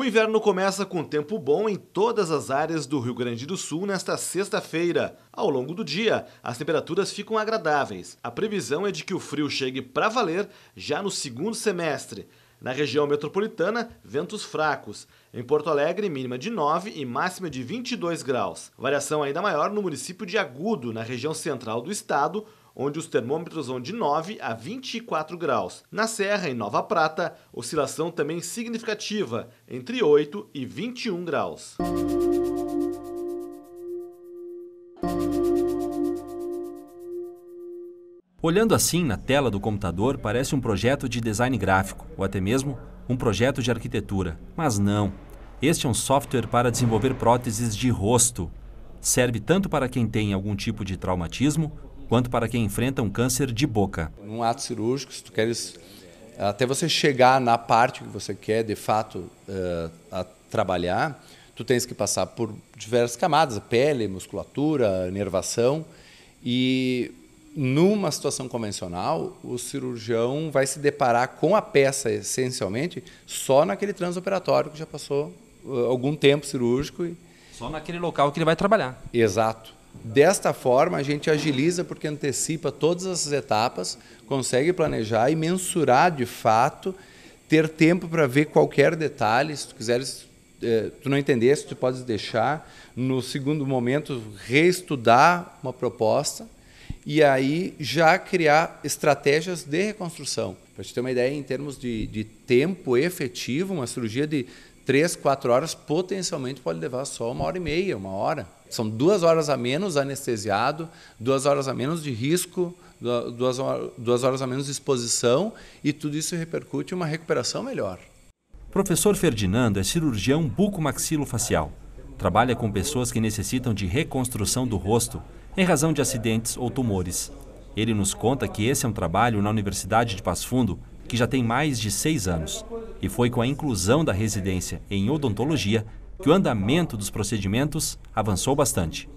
O inverno começa com tempo bom em todas as áreas do Rio Grande do Sul nesta sexta-feira. Ao longo do dia, as temperaturas ficam agradáveis. A previsão é de que o frio chegue para valer já no segundo semestre. Na região metropolitana, ventos fracos. Em Porto Alegre, mínima de 9 e máxima de 22 graus. Variação ainda maior no município de Agudo, na região central do estado, onde os termômetros vão de 9 a 24 graus. Na Serra, em Nova Prata, oscilação também significativa, entre 8 e 21 graus. Olhando assim na tela do computador, parece um projeto de design gráfico, ou até mesmo um projeto de arquitetura. Mas não. Este é um software para desenvolver próteses de rosto. Serve tanto para quem tem algum tipo de traumatismo, quanto para quem enfrenta um câncer de boca. Num ato cirúrgico, se tu queres até você chegar na parte que você quer de fato uh, trabalhar, tu tens que passar por diversas camadas, pele, musculatura, nervação e numa situação convencional, o cirurgião vai se deparar com a peça essencialmente só naquele transoperatório que já passou eh, algum tempo cirúrgico e só naquele local que ele vai trabalhar. Exato. Desta forma, a gente agiliza porque antecipa todas as etapas, consegue planejar e mensurar de fato, ter tempo para ver qualquer detalhe. Se tu quiseres, eh, tu não entendesse, tu podes deixar. No segundo momento, reestudar uma proposta e aí já criar estratégias de reconstrução. Para te ter uma ideia, em termos de, de tempo efetivo, uma cirurgia de três, quatro horas potencialmente pode levar só uma hora e meia, uma hora. São duas horas a menos anestesiado, duas horas a menos de risco, duas, duas horas a menos de exposição e tudo isso repercute em uma recuperação melhor. Professor Ferdinando é cirurgião bucomaxilofacial. Trabalha com pessoas que necessitam de reconstrução do rosto em razão de acidentes ou tumores. Ele nos conta que esse é um trabalho na Universidade de Passo Fundo que já tem mais de seis anos. E foi com a inclusão da residência em odontologia que o andamento dos procedimentos avançou bastante.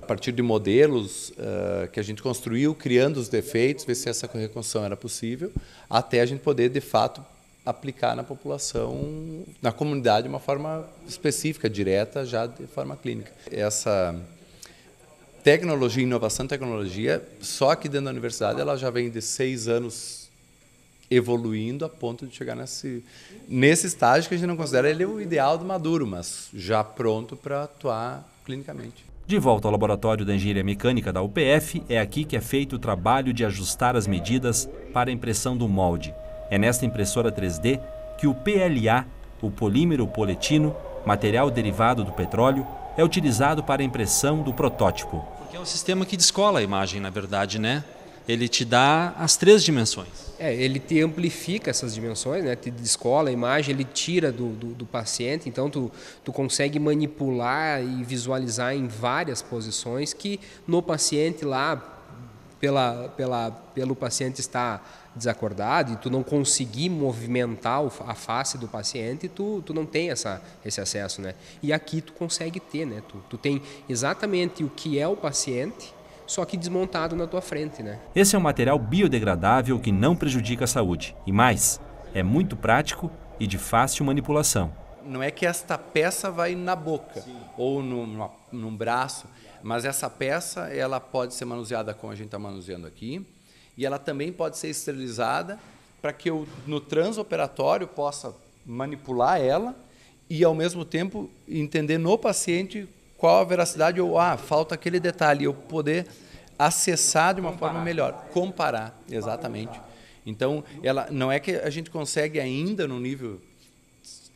A partir de modelos uh, que a gente construiu, criando os defeitos, ver se essa reconstrução era possível, até a gente poder, de fato, aplicar na população, na comunidade, de uma forma específica, direta, já de forma clínica. Essa tecnologia, inovação tecnologia, só aqui dentro da universidade, ela já vem de seis anos evoluindo a ponto de chegar nesse, nesse estágio que a gente não considera ele o ideal do maduro, mas já pronto para atuar clinicamente. De volta ao laboratório da engenharia mecânica da UPF, é aqui que é feito o trabalho de ajustar as medidas para a impressão do molde. É nesta impressora 3D que o PLA, o polímero poletino, material derivado do petróleo, é utilizado para a impressão do protótipo. Porque é um sistema que descola a imagem, na verdade, né? Ele te dá as três dimensões. É, ele te amplifica essas dimensões, né? Te descola a imagem, ele tira do, do, do paciente, então tu, tu consegue manipular e visualizar em várias posições que no paciente lá pela, pela, pelo paciente estar desacordado e tu não conseguir movimentar a face do paciente, tu, tu não tem essa, esse acesso, né? E aqui tu consegue ter, né? Tu, tu tem exatamente o que é o paciente, só que desmontado na tua frente, né? Esse é um material biodegradável que não prejudica a saúde. E mais, é muito prático e de fácil manipulação. Não é que esta peça vai na boca Sim. ou no, no, num braço mas essa peça, ela pode ser manuseada como a gente está manuseando aqui, e ela também pode ser esterilizada para que eu, no transoperatório, possa manipular ela e, ao mesmo tempo, entender no paciente qual a veracidade ou, ah, falta aquele detalhe, eu poder acessar de uma comparar. forma melhor, comparar, exatamente. Então, ela não é que a gente consegue ainda no nível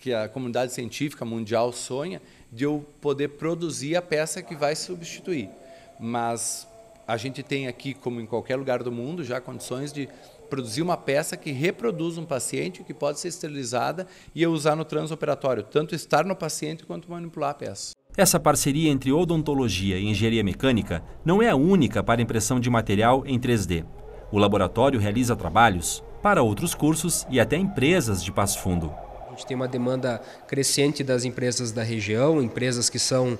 que a comunidade científica mundial sonha, de eu poder produzir a peça que vai substituir. Mas a gente tem aqui, como em qualquer lugar do mundo, já condições de produzir uma peça que reproduz um paciente, que pode ser esterilizada e eu usar no transoperatório, tanto estar no paciente quanto manipular a peça. Essa parceria entre odontologia e engenharia mecânica não é a única para impressão de material em 3D. O laboratório realiza trabalhos para outros cursos e até empresas de Passo Fundo. A gente tem uma demanda crescente das empresas da região, empresas que são, uh,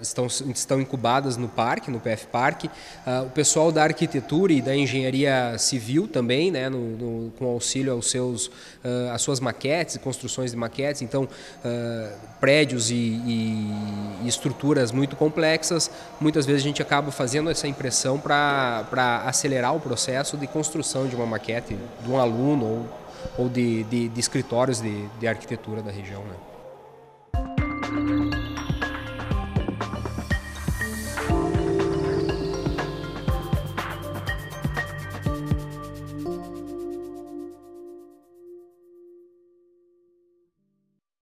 estão, estão incubadas no parque, no PF Parque. Uh, ah, o pessoal da arquitetura e da engenharia civil também, né, no, no, com auxílio aos seus, uh, às suas maquetes, construções de maquetes, então prédios e, e, e, estruturas muito complexas. Muitas vezes a gente acaba fazendo essa impressão para acelerar o processo de construção de uma maquete de um aluno ou ou de, de, de escritórios de, de arquitetura da região. Né?